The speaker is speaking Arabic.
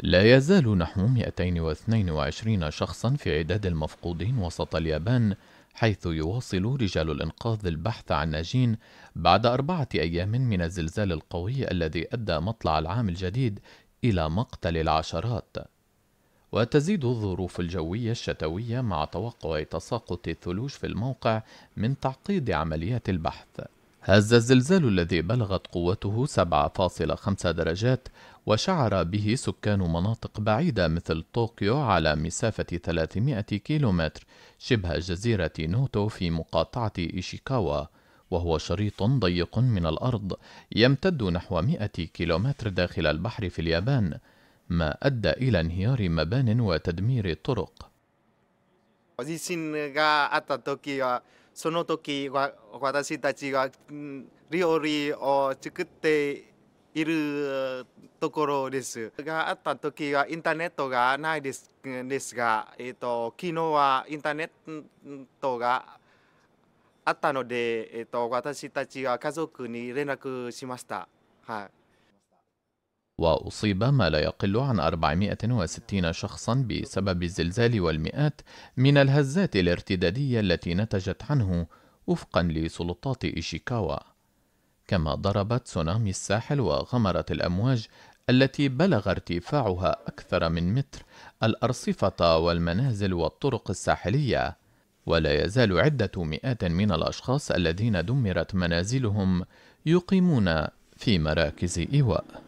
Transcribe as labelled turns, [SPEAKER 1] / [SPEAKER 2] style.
[SPEAKER 1] لا يزال نحو 222 شخصا في عداد المفقودين وسط اليابان حيث يواصل رجال الإنقاذ البحث عن ناجين بعد أربعة أيام من الزلزال القوي الذي أدى مطلع العام الجديد إلى مقتل العشرات وتزيد الظروف الجوية الشتوية مع توقع تساقط الثلوج في الموقع من تعقيد عمليات البحث هز الزلزال الذي بلغت قوته 7.5 درجات وشعر به سكان مناطق بعيدة مثل طوكيو على مسافة 300 كيلومتر شبه جزيرة نوتو في مقاطعة إيشيكاوا وهو شريط ضيق من الأرض يمتد نحو 100 كيلومتر داخل البحر في اليابان ما أدى إلى انهيار مبان وتدمير طرق
[SPEAKER 2] その時私たちが料理を作っているところです。があった時はインターネットがないですですが、えーと、昨日はインターネットがあったので、えーと、私たちは家族に連絡しました。はい
[SPEAKER 1] وأصيب ما لا يقل عن 460 شخصا بسبب الزلزال والمئات من الهزات الارتدادية التي نتجت عنه وفقا لسلطات إيشيكاوا كما ضربت تسونامي الساحل وغمرت الأمواج التي بلغ ارتفاعها أكثر من متر الأرصفة والمنازل والطرق الساحلية ولا يزال عدة مئات من الأشخاص الذين دمرت منازلهم يقيمون في مراكز إيواء